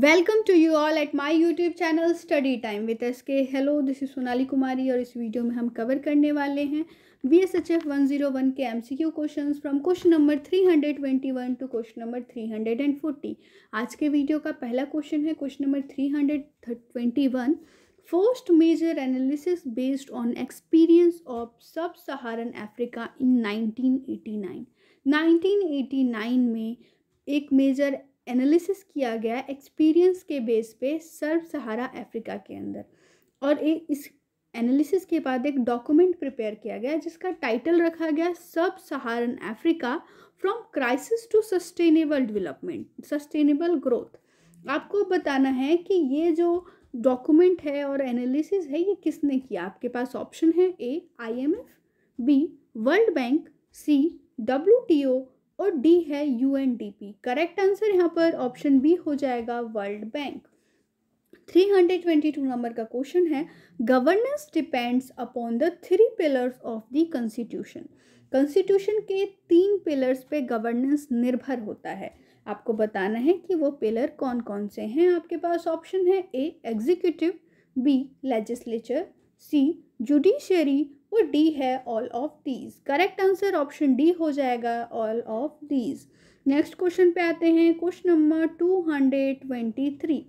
welcome to you all at my YouTube channel study time with S K hello this is Sonali Kumari और इस video में हम cover करने वाले हैं B S H F one zero one के M C Q question from question number three hundred twenty one to question number three hundred and forty आज के वीडियो का पहला क्वेश्चन है question number three hundred twenty one major analysis based on experience of sub Saharan Africa in nineteen eighty nine nineteen eighty nine में एक major analysis किया गया experience के बेस पे सर्व सहारा अफ्रीका के अंदर और एक इस एनालिसिस के बाद एक डॉक्यूमेंट प्रिपेयर किया गया जिसका टाइटल रखा गया sub Saharan Africa from crisis to sustainable development sustainable growth आपको बताना है कि ये जो डॉक्यूमेंट है और एनालिसिस है ये किसने किया आपके पास ऑप्शन है A IMF B world bank C W और डी है U N D P correct answer यहाँ पर ऑप्शन बी हो जाएगा world bank three hundred twenty two number का क्वेश्चन है governance depends upon the three pillars of the constitution constitution के तीन पिलर्स पे गवर्नेंस निर्भर होता है आपको बताना है कि वो पिलर कौन कौन से हैं आपके पास ऑप्शन है A executive B legislature C judiciary वो डी है all of these correct answer option D हो जाएगा all of these next question पे आते हैं question number two hundred twenty three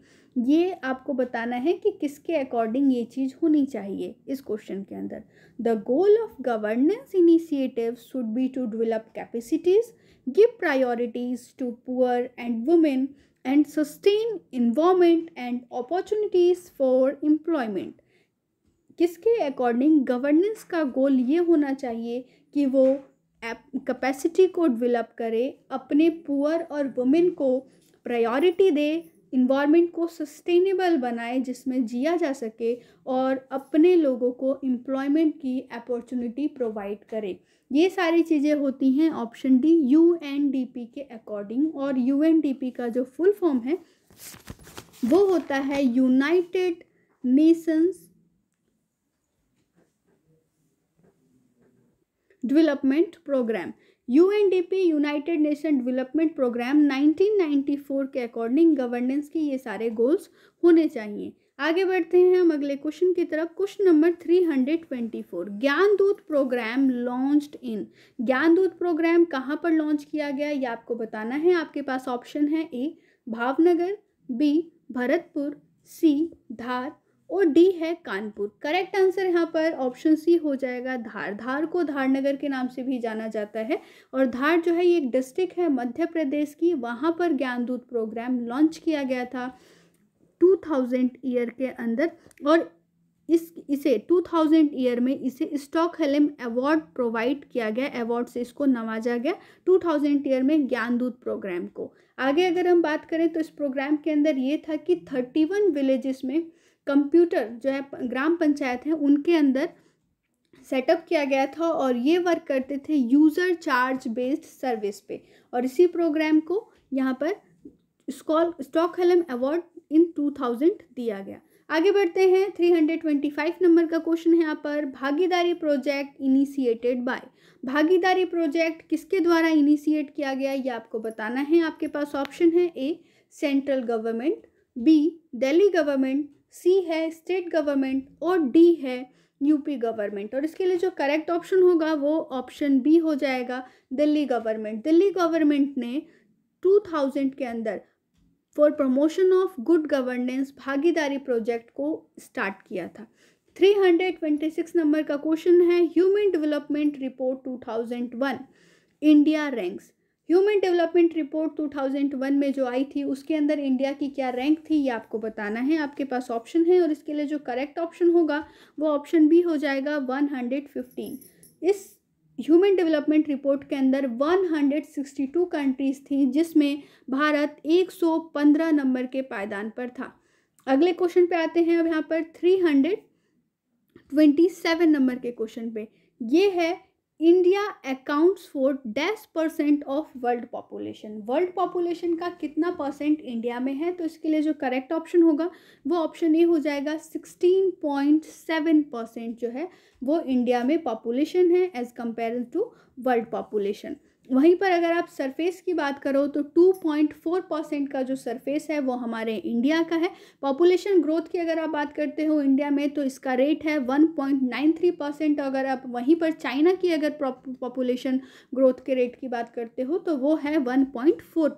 ये आपको बताना है कि किसके अकॉर्डिंग ये चीज़ होनी चाहिए इस क्वेश्चन के अंदर the goal of governance initiative should be to develop capacities give priorities to poor and women and sustain environment and opportunities for employment किसके अकॉर्डिंग गवर्नेंस का गोल ये होना चाहिए कि वो कैपेसिटी को डेवलप करे अपने पुअर और वुमेन को प्रायोरिटी दे इन्वायरमेंट को सस्टेनेबल बनाए जिसमें जिया जा सके और अपने लोगों को एम्प्लॉयमेंट की अपॉर्चुनिटी प्रोवाइड करे ये सारी चीज़ें होती हैं option D U N D P के अकॉर्डिंग और यू एन डी पी का जो फुल फॉर्म है वो होता है United Nations development programme UNDP United Nation development programme 1994 के अकॉर्डिंग गवर्नेंस के ये सारे गोल्स होने चाहिए आगे बढ़ते हैं हम अगले क्वेश्चन की तरफ क्वेश्चन नंबर 324 दूत प्रोग्राम लॉन्च्ड इन ज्ञान दूत प्रोग्राम कहाँ पर लॉन्च किया गया ये आपको बताना है आपके पास ऑप्शन है A Bhavnagar B Bharatpur C Dhar और डी है कानपुर करेक्ट आंसर यहाँ पर ऑप्शन सी हो जाएगा धार धार को धारनगर के नाम से भी जाना जाता है और धार जो है ये एक डिस्ट्रिक्ट है मध्य प्रदेश की वहाँ पर ज्ञानदूत प्रोग्राम लॉन्च किया गया था 2000 ईयर के अंदर और इस इसे 2000 ईयर में इसे स्टॉक हेलम अवार्ड प्रोवाइड किया गया अवार्ड से इसको नवाजा गया 2000 ईयर में ज्ञानदूत प्रोग्राम को आगे अगर हम बात करें तो इस प्रोग्राम के अंदर ये था कि 31 विलेजेस में कंप्यूटर जो है ग्राम पंचायत है उनके अंदर सेटअप किया गया था और ये वर्क करते थे यूज़र चार्ज बेस्ड सर्विस पे और इसी प्रोग्राम को यहाँ पर स्कॉल हेलम अवार्ड इन 2000 दिया गया आगे बढ़ते हैं 325 नंबर का क्वेश्चन है यहाँ पर Bhagidari project initiated by Bhagidari project किसके द्वारा इनिशिएट किया गया ये आपको बताना है आपके पास ऑप्शन है A central government B Delhi government C है स्टेट गवर्नमेंट और डी है यूपी गवर्नमेंट और इसके लिए जो करेक्ट ऑप्शन होगा वो ऑप्शन बी हो जाएगा दिल्ली गवर्नमेंट दिल्ली गवर्नमेंट ने 2000 के अंदर for promotion of good governance Bhagidari project को स्टार्ट किया था 326 नंबर का क्वेश्चन है human development report 2001 India ranks human development report 2001 में जो आई थी उसके अंदर इंडिया की क्या रैंक थी ये आपको बताना है आपके पास ऑप्शन है और इसके लिए जो करेक्ट ऑप्शन होगा वो ऑप्शन बी हो जाएगा 115 इस ह्यूमन डेवलपमेंट रिपोर्ट के अंदर 162 कंट्रीज थी जिसमें भारत 115 नंबर के पायदान पर था अगले क्वेश्चन पे आते हैं अब यहाँ पर थ्री नंबर के क्वेश्चन पे ये है India accounts for dash percent of world population world population का कितना परसेंट इंडिया में है तो इसके लिए जो करेक्ट ऑप्शन होगा वो ऑप्शन ए हो जाएगा सिक्सटीन पॉइंट सेवन परसेंट जो है वो इंडिया में पॉपुलेशन है as compare to world population वहीं पर अगर आप सरफेस की बात करो तो 2.4 परसेंट का जो सरफेस है वो हमारे इंडिया का है पॉपुलेशन ग्रोथ की अगर आप बात करते हो इंडिया में तो इसका रेट है 1.93 परसेंट अगर आप वहीं पर चाइना की अगर पॉपुलेशन ग्रोथ के रेट की बात करते हो तो वो है 1.4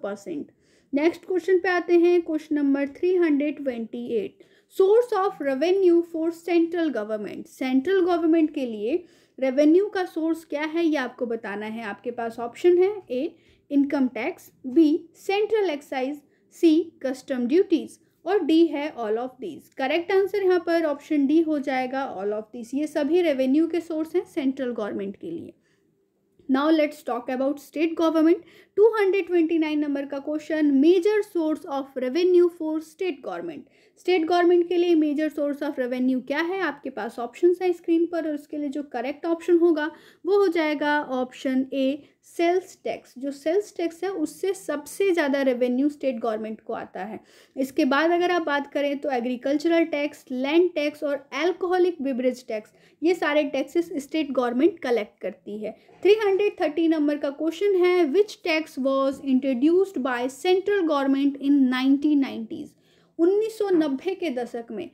परसेंट नेक्स्ट क्वेश्चन पे आते हैं question number three source of revenue for central government central government के लिए रेवेन्यू का सोर्स क्या है ये आपको बताना है आपके पास ऑप्शन है A income tax B central excise C custom duties और डी है all of these correct answer यहाँ पर ऑप्शन डी हो जाएगा ऑल ऑफ दीज ये सभी रेवेन्यू के सोर्स हैं सेंट्रल गवर्नमेंट के लिए now let's talk about state government 229 number का question major source of revenue for state government state government के लिए मेजर सोर्स ऑफ रेवेन्यू क्या है आपके पास ऑप्शन है स्क्रीन पर और उसके लिए जो करेक्ट ऑप्शन होगा वो हो जाएगा ऑप्शन ए सेल्स टैक्स जो सेल्स टैक्स है उससे सबसे ज़्यादा रेवेन्यू स्टेट गवर्नमेंट को आता है इसके बाद अगर आप बात करें तो एग्रीकल्चरल टैक्स लैंड टैक्स और एल्कोहलिक बिवरेज टैक्स ये सारे टैक्सेस स्टेट गवर्नमेंट कलेक्ट करती है थ्री हंड्रेड थर्टी नंबर का क्वेश्चन है which tax was introduced by central government in nineteen उन्नीस सौ नब्बे के दशक में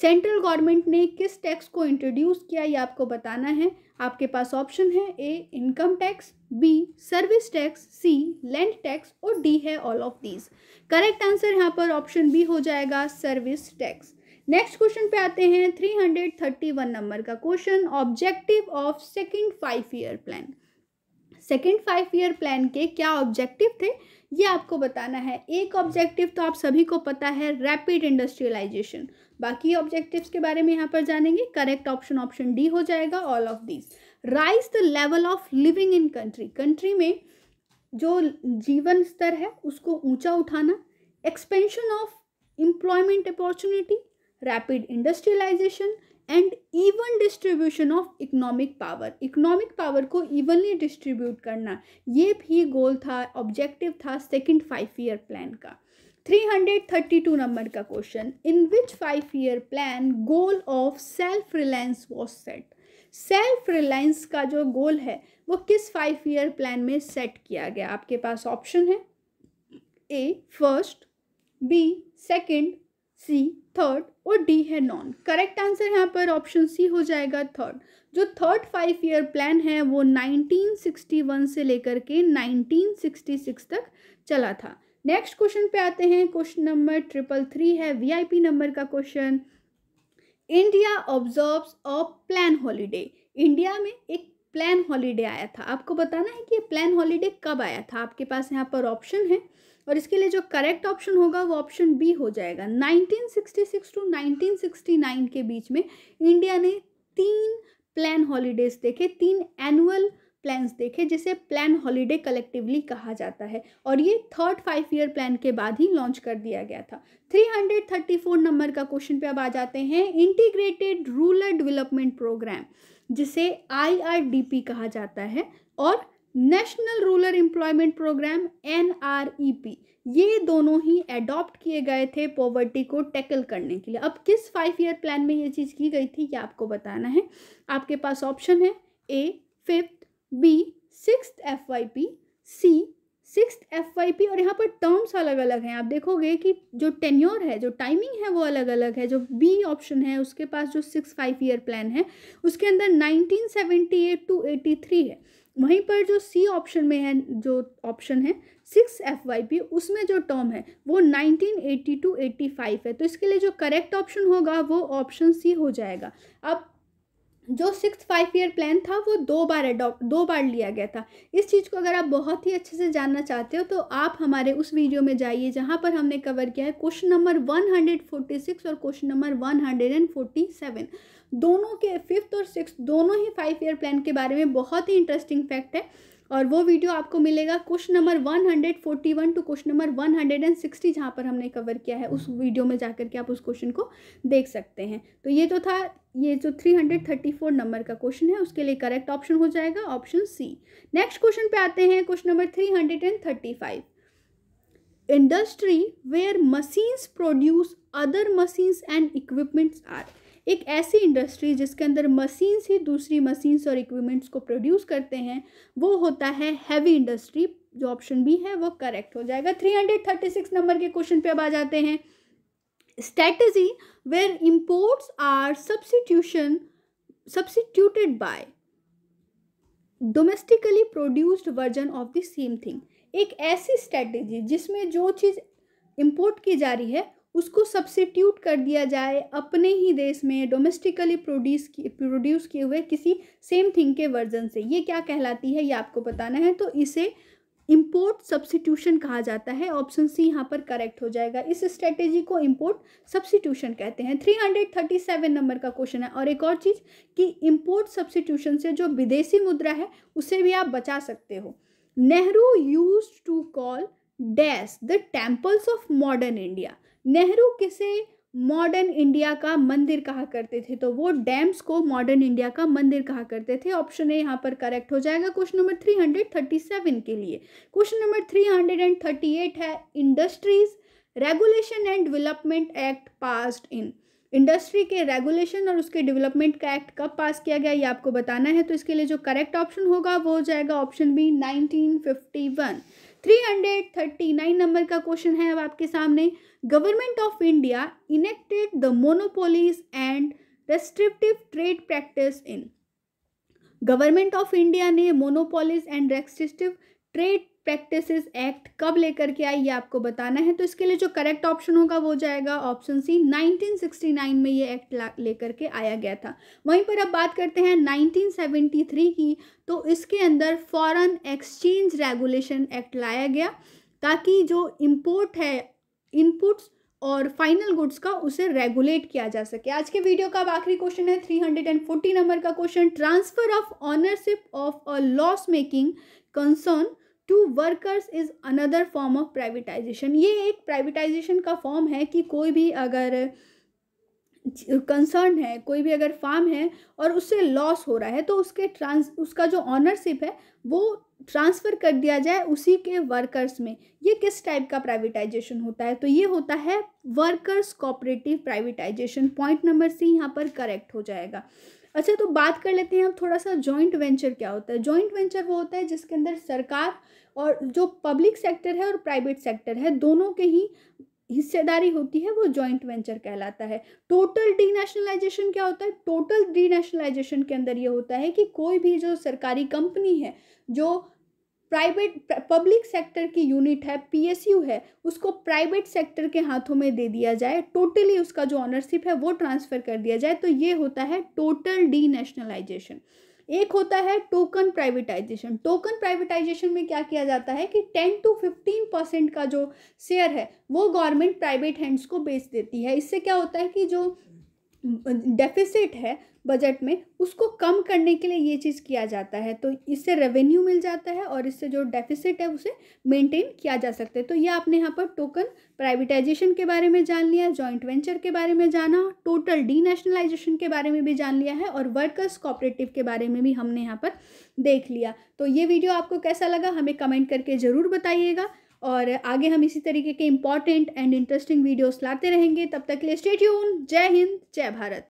सेंट्रल गवर्नमेंट ने किस टैक्स को इंट्रोड्यूस किया ये आपको बताना है आपके पास ऑप्शन है A income tax B service tax C land tax और डी है all of these correct answer यहाँ पर ऑप्शन बी हो जाएगा सर्विस टैक्स नेक्स्ट क्वेश्चन पे आते हैं 331 नंबर का question objective of second five year plan second five year plan के क्या ऑब्जेक्टिव थे ये आपको बताना है एक ऑब्जेक्टिव तो आप सभी को पता है रैपिड इंडस्ट्रियलाइजेशन बाकी ऑब्जेक्टिव्स के बारे में यहाँ पर जानेंगे करेक्ट ऑप्शन ऑप्शन डी हो जाएगा all of these rise the level of living in country country में जो जीवन स्तर है उसको ऊंचा उठाना expansion of employment opportunity rapid industrialisation and even distribution of economic power economic power को इवनली डिस्ट्रीब्यूट करना ये भी गोल था ऑब्जेक्टिव था सेकंड फाइव ईयर प्लान का 332 नंबर का question in which five year plan goal of self reliance was set self reliance का जो गोल है वो किस फाइव ईयर प्लान में सेट किया गया आपके पास ऑप्शन है A first B second C third और डी है नॉन करेक्ट आंसर यहाँ पर ऑप्शन सी हो जाएगा थर्ड जो थर्ड फाइव ईयर प्लान है वो 1961 से लेकर के 1966 तक चला था नेक्स्ट क्वेश्चन पे आते हैं क्वेश्चन नंबर ट्रिपल थ्री है वीआईपी नंबर का question India observe a plan holiday India में एक प्लान हॉलीडे आया था आपको बताना है कि ये प्लान हॉलीडे कब आया था आपके पास यहाँ पर ऑप्शन है और इसके लिए जो करेक्ट ऑप्शन होगा वो ऑप्शन बी हो जाएगा 1966 टू 1969 के बीच में इंडिया ने तीन प्लान हॉलीडेज देखे तीन एनुअल प्लान्स देखे जिसे प्लान हॉलीडे कलेक्टिवली कहा जाता है और ये थर्ड फाइव ईयर प्लान के बाद ही लॉन्च कर दिया गया था 334 नंबर का क्वेश्चन पे अब आ जाते हैं इंटीग्रेटेड रूरल डेवलपमेंट प्रोग्राम जिसे आईआरडीपी कहा जाता है और national rural employment programme N ये दोनों ही एडॉप्ट किए गए थे पॉवर्टी को टैकल करने के लिए अब किस फाइव ईयर प्लान में ये चीज़ की गई थी ये आपको बताना है आपके पास ऑप्शन है A fifth B six F Y P C six F Y P और यहाँ पर टर्म्स अलग अलग हैं आप देखोगे कि जो टेन्योर है जो टाइमिंग है वो अलग अलग है जो बी ऑप्शन है उसके पास जो सिक्स फाइव ईयर प्लान है उसके अंदर nineteen seventy eight to eighty three है वहीं पर जो सी ऑप्शन में है जो ऑप्शन है सिक्स एफ वाई पी उसमें जो टर्म है वो nineteen eighty two eighty five है तो इसके लिए जो करेक्ट ऑप्शन होगा वो ऑप्शन सी हो जाएगा अब जो सिक्स फाइव ईयर प्लान था वो दो बार अडॉप्ट दो बार लिया गया था इस चीज़ को अगर आप बहुत ही अच्छे से जानना चाहते हो तो आप हमारे उस वीडियो में जाइए जहाँ पर हमने कवर किया है question number one hundred forty six और question number one hundred and forty seven दोनों के फिफ्थ और सिक्स दोनों ही फाइव ईयर प्लान के बारे में बहुत ही इंटरेस्टिंग फैक्ट है और वो वीडियो आपको मिलेगा question number one to question number sixty जहाँ पर हमने कवर किया है उस वीडियो में जाकर के आप उस क्वेश्चन को देख सकते हैं तो ये तो था ये जो three hundred thirty four number का क्वेश्चन है उसके लिए करेक्ट ऑप्शन हो जाएगा ऑप्शन सी नेक्स्ट क्वेश्चन पे आते हैं question number three hundred and thirty five industry where machines produce other machines and equipments are एक ऐसी इंडस्ट्री जिसके अंदर मशीन्स ही दूसरी मशीन्स और इक्विपमेंट्स को प्रोड्यूस करते हैं वो होता है हैवी इंडस्ट्री जो ऑप्शन बी है वो करेक्ट हो जाएगा three hundred thirty six number के क्वेश्चन पे अब आ जाते हैं strategy where imports are substitution substituted by domestically produced version of the same thing एक ऐसी स्ट्रेटजी जिसमें जो चीज़ इम्पोर्ट की जा रही है उसको सब्सिट्यूट कर दिया जाए अपने ही देश में डोमेस्टिकली प्रोड्यूस प्रोड्यूस किए हुए किसी सेम थिंग के वर्जन से ये क्या कहलाती है ये आपको बताना है तो इसे इम्पोर्ट सब्सिट्यूशन कहा जाता है ऑप्शन सी यहाँ पर करेक्ट हो जाएगा इस स्ट्रेटेजी को इम्पोर्ट सब्सिट्यूशन कहते हैं 337 नंबर का क्वेश्चन है और एक और चीज़ कि इम्पोर्ट सब्सिट्यूशन से जो विदेशी मुद्रा है उसे भी आप बचा सकते हो Nehru use to call dash the temples of modern India Nehru किसे मॉडर्न इंडिया का मंदिर कहा करते थे तो वो डैम्स को मॉडर्न इंडिया का मंदिर कहा करते थे ऑप्शन ए यहाँ पर करेक्ट हो जाएगा question number three hundred thirty seven के लिए question number three hundred and thirty eight है industries regulation and development act passed in industry के रेगुलेशन और उसके डेवलपमेंट का एक्ट कब पास किया गया ये आपको बताना है तो इसके लिए जो करेक्ट ऑप्शन होगा वो हो जाएगा option B nineteen fifty one three hundred thirty nine number का क्वेश्चन है अब आपके सामने government of India enacted the monopolies and restrictive trade practice in government of India ने monopolies and restrictive trade practices act कब लेकर के आई ये आपको बताना है तो इसके लिए जो करेक्ट ऑप्शन होगा वो जाएगा ऑप्शन सी 1969 में ये एक्ट लेकर के आया गया था वहीं पर अब बात करते हैं 1973 की तो इसके अंदर फॉरेन एक्सचेंज रेगुलेशन एक्ट लाया गया ताकि जो इम्पोर्ट है इनपुट्स और फाइनल गुड्स का उसे रेगुलेट किया जा सके आज के वीडियो का आखिरी क्वेश्चन है 340 नंबर का question transfer of ownership of a loss making concern to workers is another form of privatisation ये एक प्राइवेटाइजेशन का फॉर्म है कि कोई भी अगर कंसर्न है कोई भी अगर फार्म है और उससे लॉस हो रहा है तो उसके ट्रांस उसका जो ऑनरशिप है वो ट्रांसफ़र कर दिया जाए उसी के वर्कर्स में ये किस टाइप का प्राइवेटाइजेशन होता है तो ये होता है workers cooperative privatisation point number C यहाँ पर करेक्ट हो जाएगा अच्छा तो बात कर लेते हैं हम थोड़ा सा जॉइंट वेंचर क्या होता है जॉइंट वेंचर वो होता है जिसके अंदर सरकार और जो पब्लिक सेक्टर है और प्राइवेट सेक्टर है दोनों के ही हिस्सेदारी होती है वो जॉइंट वेंचर कहलाता है टोटल डीनेशनलाइजेशन क्या होता है टोटल डीनेशनलाइजेशन के अंदर ये होता है कि कोई भी जो सरकारी कंपनी है जो प्राइवेट पब्लिक सेक्टर की यूनिट है पीएसयू है उसको प्राइवेट सेक्टर के हाथों में दे दिया जाए टोटली उसका जो ऑनरशिप है वो ट्रांसफ़र कर दिया जाए तो ये होता है टोटल डी नेशनलाइजेशन एक होता है टोकन प्राइवेटाइजेशन टोकन प्राइवेटाइजेशन में क्या किया जाता है कि टेन टू फिफ्टीन परसेंट का जो शेयर है वो गवर्नमेंट प्राइवेट हैंड्स को बेच देती है इससे क्या होता है कि जो डेफिसिट है बजट में उसको कम करने के लिए ये चीज़ किया जाता है तो इससे रेवेन्यू मिल जाता है और इससे जो डेफिसिट है उसे मेंटेन किया जा सकता है तो ये आपने यहाँ पर टोकन प्राइवेटाइजेशन के बारे में जान लिया जॉइंट वेंचर के बारे में जाना टोटल डीनेशनलाइजेशन के बारे में भी जान लिया है और वर्कर्स कॉपरेटिव के बारे में भी हमने यहाँ पर देख लिया तो ये वीडियो आपको कैसा लगा हमें कमेंट करके ज़रूर बताइएगा और आगे हम इसी तरीके के इम्पॉर्टेंट एंड इंटरेस्टिंग वीडियोस लाते रहेंगे तब तक के लिए स्टेट जय हिंद जय भारत